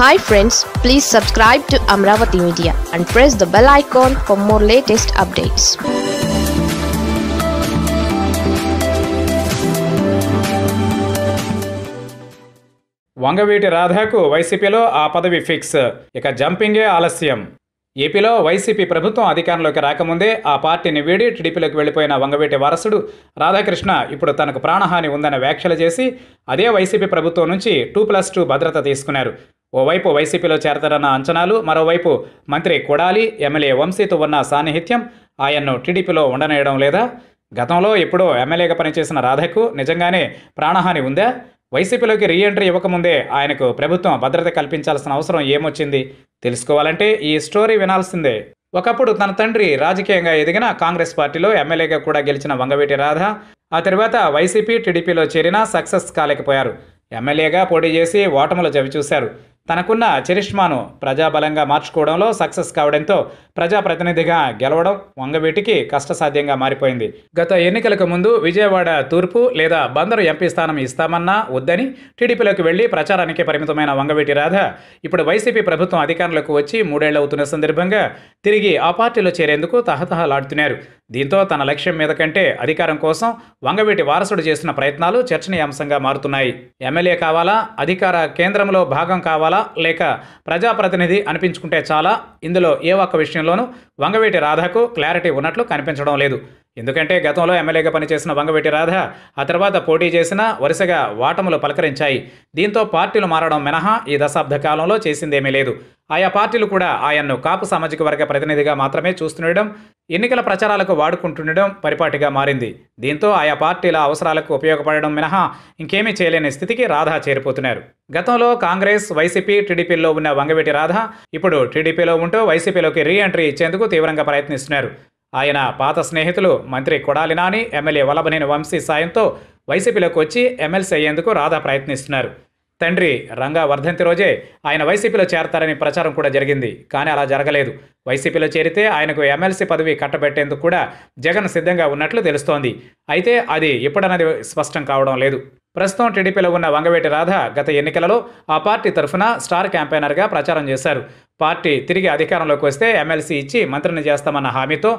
hi friends please subscribe to Amaravati media and press the bell icon for more latest updates Vangaveeti రాధాకు వైసీపీలో ఆ పదవి fix ఇక జంపింగే ఆలస్యం ఏపీలో వైసీపీ ప్రభుత్వం అధికారంలోకి రాకముందే ఆ పార్టీని వీడి టీడీపీలోకి వెళ్ళిపోయిన వంగవీటి వారసుడు రాధాకృష్ణ ఇప్పుడు తనకు ప్రాణహాని ఉందని వ్యాఖ్యలు చేసి అదే వైసీపీ ప్రభుత్వం నుంచి టూ ప్లస్ టూ భద్రత తీసుకున్నారు ఓవైపు వైసీపీలో చేరతారన్న అంచనాలు మరోవైపు మంత్రి కొడాలి ఎమ్మెల్యే వంశీతో ఉన్న సాన్నిహిత్యం ఆయన్ను టీడీపీలో ఉండనేయడం లేదా గతంలో ఎప్పుడో ఎమ్మెల్యేగా పనిచేసిన రాధకు నిజంగానే ప్రాణహాని ఉందా వైసీపీలోకి రీఎంట్రీ ఇవ్వకముందే ఆయనకు ప్రభుత్వం భద్రత కల్పించాల్సిన అవసరం ఏమొచ్చింది తెలుసుకోవాలంటే ఈ స్టోరీ వినాల్సిందే ఒకప్పుడు తన తండ్రి రాజకీయంగా ఎదిగిన కాంగ్రెస్ పార్టీలో ఎమ్మెల్యేగా కూడా గెలిచిన వంగవీటి రాధ ఆ తర్వాత వైసీపీ టీడీపీలో చేరినా సక్సెస్ కాలేకపోయారు ఎమ్మెల్యేగా పోటీ చేసి ఓటములు చవిచూశారు తనకున్న చరిష్మాను ప్రజాబలంగా మార్చుకోవడంలో సక్సెస్ కావడంతో ప్రజాప్రతినిధిగా గెలవడం వంగవీటికి కష్టసాధ్యంగా మారిపోయింది గత ఎన్నికలకు ముందు విజయవాడ తూర్పు లేదా బందరు ఎంపీ స్థానం ఇస్తామన్నా వద్దని టీడీపీలోకి వెళ్లి ప్రచారానికి పరిమితమైన వంగవీటి రాధ ఇప్పుడు వైసీపీ ప్రభుత్వం అధికారంలోకి వచ్చి అవుతున్న సందర్భంగా తిరిగి ఆ పార్టీలో చేరేందుకు తహతహలాడుతున్నారు దీంతో తన లక్ష్యం మీద కంటే అధికారం కోసం వంగవీటి వారసుడు చేసిన ప్రయత్నాలు చర్చనీయాంశంగా మారుతున్నాయి ఎమ్మెల్యే కావాలా అధికార కేంద్రంలో భాగం కావాలా లేక ప్రజాప్రతినిధి అనిపించుకుంటే చాలా ఇందులో ఏ ఒక్క విషయంలో విషయంలోనూ వంగవీటి రాధకు క్లారిటీ ఉన్నట్లు కనిపించడం లేదు ఎందుకంటే గతంలో ఎమ్మెల్యేగా పనిచేసిన వంగవెట్టి రాధ ఆ తర్వాత పోటీ చేసిన వరుసగా వాటములు పలకరించాయి దీంతో పార్టీలు మారడం మినహా ఈ దశాబ్ద కాలంలో చేసిందేమీ లేదు ఆయా పార్టీలు కూడా ఆయన్ను కాపు సామాజిక వర్గ ప్రతినిధిగా మాత్రమే చూస్తుండడం ఎన్నికల ప్రచారాలకు వాడుకుంటుండడం పరిపాటిగా మారింది దీంతో ఆయా పార్టీల అవసరాలకు ఉపయోగపడడం మినహా ఇంకేమీ చేయలేని స్థితికి రాధ చేరిపోతున్నారు గతంలో కాంగ్రెస్ వైసీపీ టీడీపీలో ఉన్న వంగవేటి రాధ ఇప్పుడు టీడీపీలో ఉంటూ వైసీపీలోకి రీఎంట్రీ ఇచ్చేందుకు తీవ్రంగా ప్రయత్నిస్తున్నారు ఆయన పాత స్నేహితులు మంత్రి కొడాలి నాని ఎమ్మెల్యే వలభనేని వంశీ సాయంతో వైసీపీలోకి వచ్చి ఎమ్మెల్సీ అయ్యేందుకు రాధా ప్రయత్నిస్తున్నారు తండ్రి రంగా వర్ధంతి రోజే ఆయన వైసీపీలో చేరతారని ప్రచారం కూడా జరిగింది కానీ అలా జరగలేదు వైసీపీలో చేరితే ఆయనకు ఎమ్మెల్సీ పదవి కట్టబెట్టేందుకు కూడా జగన్ సిద్ధంగా ఉన్నట్లు తెలుస్తోంది అయితే అది ఎప్పుడన్నది స్పష్టం కావడం లేదు ప్రస్తుతం టీడీపీలో ఉన్న వంగవేటి రాధ గత ఎన్నికలలో ఆ పార్టీ తరఫున స్టార్ క్యాంపెయినర్గా ప్రచారం చేశారు పార్టీ తిరిగి అధికారంలోకి వస్తే ఎమ్మెల్సీ ఇచ్చి మంత్రిని చేస్తామన్న హామీతో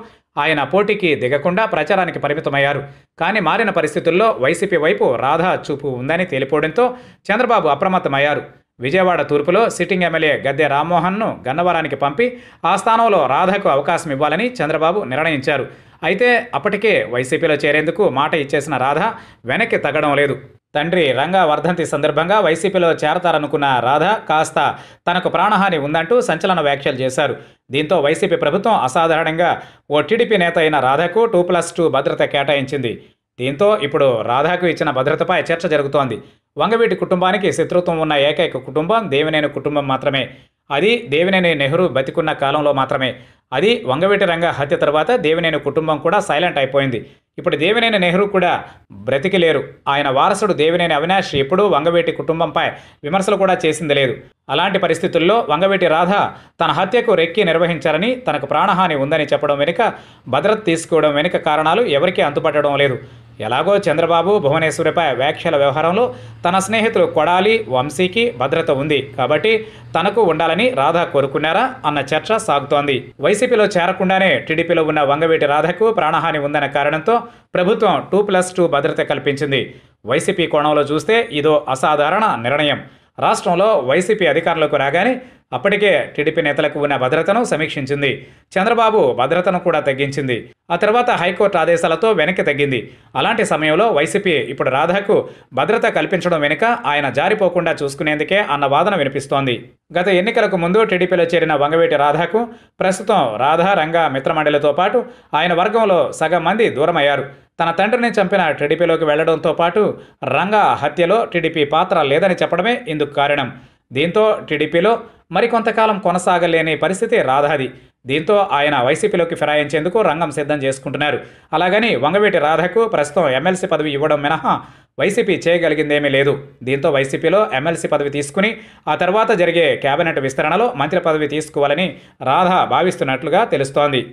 ఆయన పోటీకి దిగకుండా ప్రచారానికి పరిమితమయ్యారు కానీ మారిన పరిస్థితుల్లో వైసీపీ వైపు రాధా చూపు ఉందని తేలిపోవడంతో చంద్రబాబు అప్రమత్తమయ్యారు విజయవాడ తూర్పులో సిట్టింగ్ ఎమ్మెల్యే గద్దె రామ్మోహన్ను గన్నవరానికి పంపి ఆ స్థానంలో రాధకు అవకాశం ఇవ్వాలని చంద్రబాబు నిర్ణయించారు అయితే అప్పటికే వైసీపీలో చేరేందుకు మాట ఇచ్చేసిన రాధ వెనక్కి తగ్గడం లేదు తండ్రి రంగా వర్ధంతి సందర్భంగా వైసీపీలో చేరతారనుకున్న రాధ కాస్త తనకు ప్రాణహాని ఉందంటూ సంచలన వ్యాఖ్యలు చేశారు దీంతో వైసీపీ ప్రభుత్వం అసాధారణంగా ఓ టీడీపీ నేత అయిన రాధకు టూ ప్లస్ టూ భద్రత కేటాయించింది దీంతో ఇప్పుడు రాధాకు ఇచ్చిన భద్రతపై చర్చ జరుగుతోంది వంగవీటి కుటుంబానికి శత్రుత్వం ఉన్న ఏకైక కుటుంబం దేవినేని కుటుంబం మాత్రమే అది దేవినేని నెహ్రూ బతికున్న కాలంలో మాత్రమే అది వంగవీటి రంగ హత్య తర్వాత దేవినేని కుటుంబం కూడా సైలెంట్ అయిపోయింది ఇప్పుడు దేవినేని నెహ్రూ కూడా బ్రతికి లేరు ఆయన వారసుడు దేవినేని అవినాష్ ఎప్పుడూ వంగవీటి కుటుంబంపై విమర్శలు కూడా చేసింది లేదు అలాంటి పరిస్థితుల్లో వంగవీటి రాధ తన హత్యకు రెక్కి నిర్వహించారని తనకు ప్రాణహాని ఉందని చెప్పడం వెనుక భద్రత తీసుకోవడం వెనుక కారణాలు ఎవరికీ అందుపట్టడం లేదు ఎలాగో చంద్రబాబు భువనేశ్వరిపై వ్యాఖ్యల వ్యవహారంలో తన స్నేహితులు కొడాలి వంశీకి భద్రత ఉంది కాబట్టి తనకు ఉండాలని రాధా కోరుకున్నారా అన్న చర్చ సాగుతోంది వైసీపీలో చేరకుండానే టీడీపీలో ఉన్న వంగవీటి రాధకు ప్రాణహాని ఉందన్న కారణంతో ప్రభుత్వం టూ ప్లస్ టూ భద్రత కల్పించింది వైసీపీ కోణంలో చూస్తే ఇదో అసాధారణ నిర్ణయం రాష్ట్రంలో వైసీపీ అధికారంలోకి రాగానే అప్పటికే టీడీపీ నేతలకు ఉన్న భద్రతను సమీక్షించింది చంద్రబాబు భద్రతను కూడా తగ్గించింది ఆ తర్వాత హైకోర్టు ఆదేశాలతో వెనక్కి తగ్గింది అలాంటి సమయంలో వైసీపీ ఇప్పుడు రాధాకు భద్రత కల్పించడం వెనుక ఆయన జారిపోకుండా చూసుకునేందుకే అన్న వాదన వినిపిస్తోంది గత ఎన్నికలకు ముందు టీడీపీలో చేరిన వంగవేటి రాధాకు ప్రస్తుతం రాధా రంగ మిత్రమండలితో పాటు ఆయన వర్గంలో సగం మంది దూరమయ్యారు తన తండ్రిని చంపిన టీడీపీలోకి వెళ్లడంతో పాటు రంగా హత్యలో టీడీపీ పాత్ర లేదని చెప్పడమే ఇందుకు కారణం దీంతో టీడీపీలో మరికొంతకాలం కొనసాగలేని పరిస్థితి రాధాది దీంతో ఆయన వైసీపీలోకి ఫిరాయించేందుకు రంగం సిద్ధం చేసుకుంటున్నారు అలాగని వంగవీటి రాధకు ప్రస్తుతం ఎమ్మెల్సీ పదవి ఇవ్వడం మినహా వైసీపీ చేయగలిగిందేమీ లేదు దీంతో వైసీపీలో ఎమ్మెల్సీ పదవి తీసుకుని ఆ తర్వాత జరిగే కేబినెట్ విస్తరణలో మంత్రి పదవి తీసుకోవాలని రాధ భావిస్తున్నట్లుగా తెలుస్తోంది